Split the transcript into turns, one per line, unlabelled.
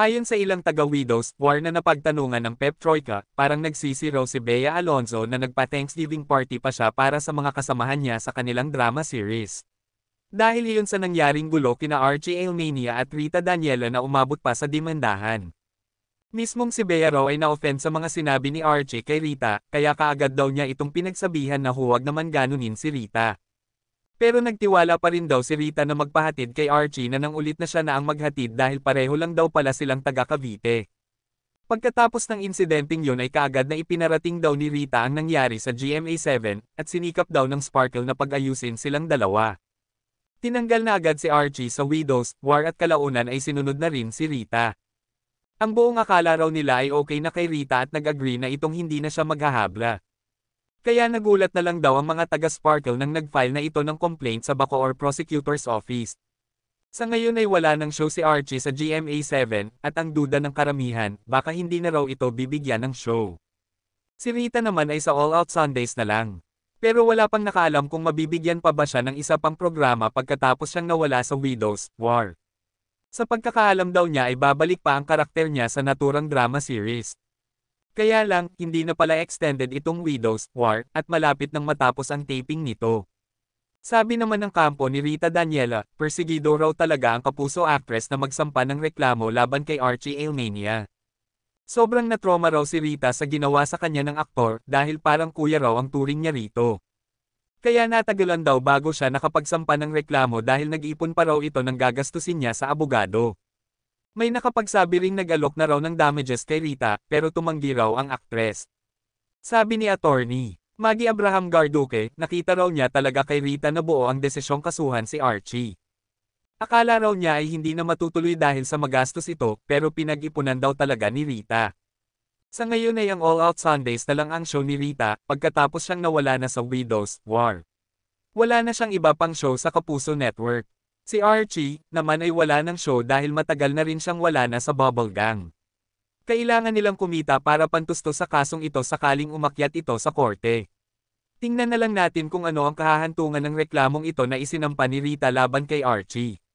Ayon sa ilang taga-widows, war na napagtanungan ng Pep Troika, parang nagsisiro si Bea Alonzo na nagpa-Thanksgiving party pa siya para sa mga kasamahan niya sa kanilang drama series. Dahil iyon sa nangyaring gulo kina Archie Almania at Rita Daniela na umabot pa sa dimandahan. Mismong si Bea raw ay na-offend sa mga sinabi ni Archie kay Rita, kaya kaagad daw niya itong pinagsabihan na huwag naman ganunin si Rita. Pero nagtiwala pa rin daw si Rita na magpahatid kay Archie na nang ulit na siya na ang maghatid dahil pareho lang daw pala silang taga Cavite. Pagkatapos ng insidenteng yun ay kaagad na ipinarating daw ni Rita ang nangyari sa GMA7 at sinikap daw ng Sparkle na pag-ayusin silang dalawa. Tinanggal na agad si Archie sa Widows War at kalaunan ay sinunod na rin si Rita. Ang buong akala raw nila ay okay na kay Rita at nag-agree na itong hindi na siya maghahabla. Kaya nagulat na lang daw ang mga taga-Sparkle nang nag-file na ito ng complaint sa Bacoor Prosecutor's Office. Sa ngayon ay wala ng show si Archie sa GMA7, at ang duda ng karamihan, baka hindi na raw ito bibigyan ng show. Si Rita naman ay sa All Out Sundays na lang. Pero wala pang nakaalam kung mabibigyan pa ba siya ng isa pang programa pagkatapos siyang nawala sa Widows, War. Sa pagkakaalam daw niya ay babalik pa ang karakter niya sa naturang drama series. Kaya lang, hindi na pala extended itong Widow's War, at malapit nang matapos ang taping nito. Sabi naman ng kampo ni Rita Daniela, persigido raw talaga ang kapuso actress na magsampa ng reklamo laban kay Archie Ailmania. Sobrang natroma raw si Rita sa ginawa sa kanya ng aktor dahil parang kuya raw ang turing niya rito. Kaya natagalan daw bago siya nakapagsampa ng reklamo dahil nag-ipon pa raw ito ng gagastusin niya sa abogado. May nakapagsabi ring nag-alok na raw ng damages kay Rita, pero tumanggi raw ang actress. Sabi ni attorney, Maggie Abraham Garduke, nakita raw niya talaga kay Rita na buo ang desisyong kasuhan si Archie. Akala raw niya ay hindi na matutuloy dahil sa magastos ito, pero pinag-ipunan daw talaga ni Rita. Sa ngayon ay ang All Out Sundays na lang ang show ni Rita, pagkatapos siyang nawala na sa Widows War. Wala na siyang iba pang show sa Kapuso Network. Si Archie, naman ay wala ng show dahil matagal na rin siyang wala na sa Bubble Gang. Kailangan nilang kumita para pantusto sa kasong ito sakaling umakyat ito sa korte. Tingnan na lang natin kung ano ang kahahantungan ng reklamong ito na isinampa ni Rita laban kay Archie.